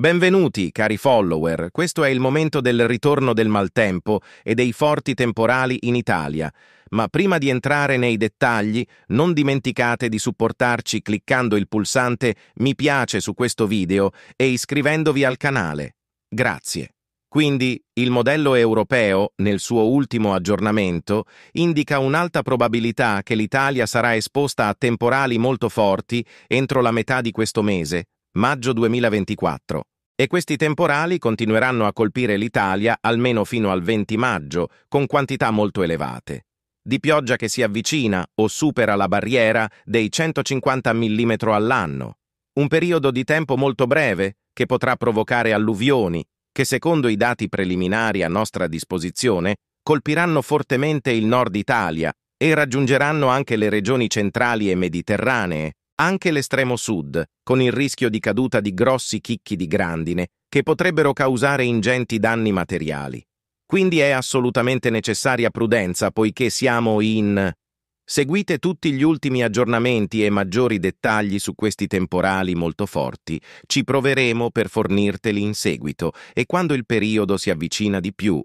Benvenuti, cari follower. Questo è il momento del ritorno del maltempo e dei forti temporali in Italia. Ma prima di entrare nei dettagli, non dimenticate di supportarci cliccando il pulsante Mi piace su questo video e iscrivendovi al canale. Grazie. Quindi il modello europeo, nel suo ultimo aggiornamento, indica un'alta probabilità che l'Italia sarà esposta a temporali molto forti entro la metà di questo mese, maggio 2024 e questi temporali continueranno a colpire l'Italia almeno fino al 20 maggio, con quantità molto elevate. Di pioggia che si avvicina o supera la barriera dei 150 mm all'anno. Un periodo di tempo molto breve che potrà provocare alluvioni che, secondo i dati preliminari a nostra disposizione, colpiranno fortemente il nord Italia e raggiungeranno anche le regioni centrali e mediterranee, anche l'estremo sud, con il rischio di caduta di grossi chicchi di grandine che potrebbero causare ingenti danni materiali. Quindi è assolutamente necessaria prudenza poiché siamo in... Seguite tutti gli ultimi aggiornamenti e maggiori dettagli su questi temporali molto forti, ci proveremo per fornirteli in seguito e quando il periodo si avvicina di più